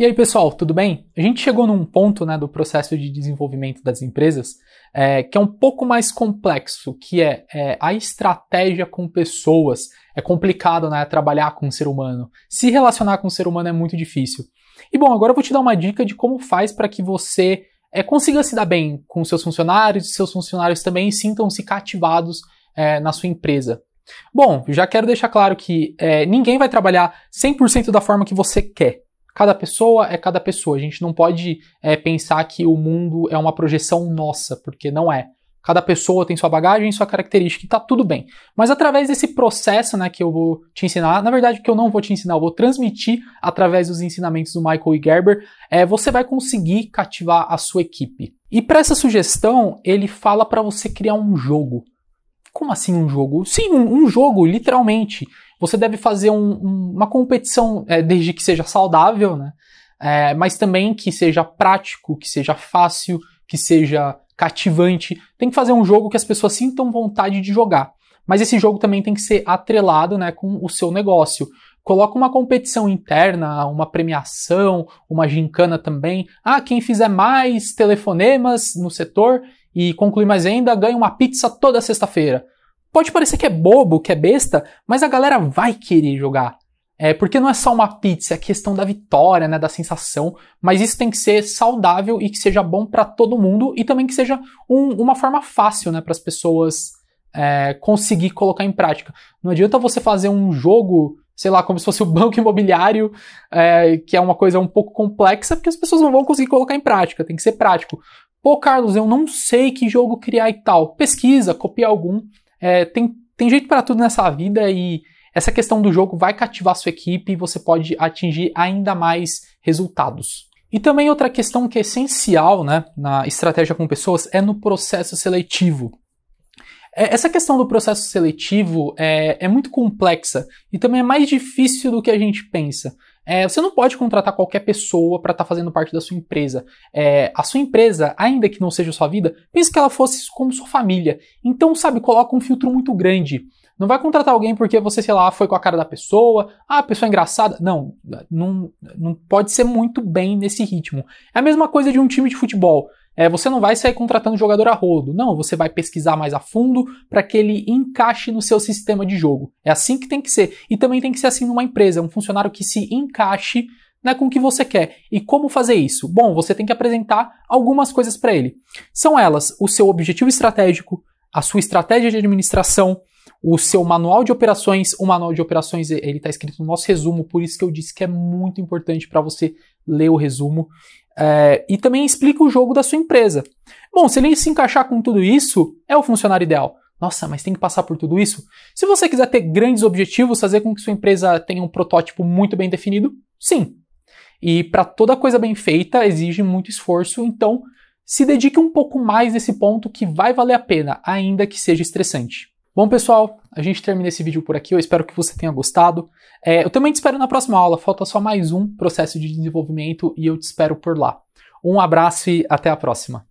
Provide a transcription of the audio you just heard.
E aí, pessoal, tudo bem? A gente chegou num ponto né, do processo de desenvolvimento das empresas é, que é um pouco mais complexo, que é, é, a estratégia com pessoas. É complicado né, trabalhar com o um ser humano. Se relacionar com o um ser humano é muito difícil. E bom, agora eu vou te dar uma dica de como faz para que você é, consiga se dar bem com seus funcionários e seus funcionários também sintam-se cativados é, na sua empresa. Bom, já quero deixar claro que é, ninguém vai trabalhar 100% da forma que você quer. Cada pessoa é cada pessoa. A gente não pode é, pensar que o mundo é uma projeção nossa, porque não é. Cada pessoa tem sua bagagem, sua característica e tá tudo bem. Mas através desse processo, né, que eu vou te ensinar, na verdade que eu não vou te ensinar, eu vou transmitir através dos ensinamentos do Michael e Gerber, é, você vai conseguir cativar a sua equipe. E para essa sugestão, ele fala para você criar um jogo. Como assim um jogo? Sim, um, um jogo, literalmente. Você deve fazer um, um, uma competição, é, desde que seja saudável, né? É, mas também que seja prático, que seja fácil, que seja cativante. Tem que fazer um jogo que as pessoas sintam vontade de jogar. Mas esse jogo também tem que ser atrelado né, com o seu negócio. Coloca uma competição interna, uma premiação, uma gincana também. Ah, quem fizer mais telefonemas no setor, e conclui mais ainda, ganha uma pizza toda sexta-feira. Pode parecer que é bobo, que é besta, mas a galera vai querer jogar. É, porque não é só uma pizza, é a questão da vitória, né, da sensação, mas isso tem que ser saudável e que seja bom para todo mundo e também que seja um, uma forma fácil, né, para as pessoas é, conseguir colocar em prática. Não adianta você fazer um jogo, sei lá, como se fosse o banco imobiliário, é, que é uma coisa um pouco complexa, porque as pessoas não vão conseguir colocar em prática, tem que ser prático pô, Carlos, eu não sei que jogo criar e tal. Pesquisa, copia algum. É, tem, tem jeito para tudo nessa vida e essa questão do jogo vai cativar sua equipe e você pode atingir ainda mais resultados. E também outra questão que é essencial né, na estratégia com pessoas é no processo seletivo. É, essa questão do processo seletivo é, é muito complexa e também é mais difícil do que a gente pensa. É, você não pode contratar qualquer pessoa para estar tá fazendo parte da sua empresa. É, a sua empresa, ainda que não seja sua vida, pense que ela fosse como sua família. Então, sabe, coloca um filtro muito grande. Não vai contratar alguém porque você, sei lá, foi com a cara da pessoa, ah, a pessoa é engraçada. Não, não, não pode ser muito bem nesse ritmo. É a mesma coisa de um time de futebol. É, você não vai sair contratando jogador a rodo. Não, você vai pesquisar mais a fundo para que ele encaixe no seu sistema de jogo. É assim que tem que ser. E também tem que ser assim numa empresa, um funcionário que se encaixe né, com o que você quer. E como fazer isso? Bom, você tem que apresentar algumas coisas para ele. São elas o seu objetivo estratégico, a sua estratégia de administração, o seu manual de operações. O manual de operações eh, ele está escrito no nosso resumo, por isso que eu disse que é muito importante para você ler o resumo. É, e também explica o jogo da sua empresa. Bom, se ele se encaixar com tudo isso, é o funcionário ideal. Nossa, mas tem que passar por tudo isso? Se você quiser ter grandes objetivos, fazer com que sua empresa tenha um protótipo muito bem definido, sim. E para toda coisa bem feita exige muito esforço, então se dedique um pouco mais nesse ponto que vai valer a pena, ainda que seja estressante. Bom, pessoal, a gente termina esse vídeo por aqui. Eu espero que você tenha gostado. É, eu também te espero na próxima aula. Falta só mais um processo de desenvolvimento e eu te espero por lá. Um abraço e até a próxima.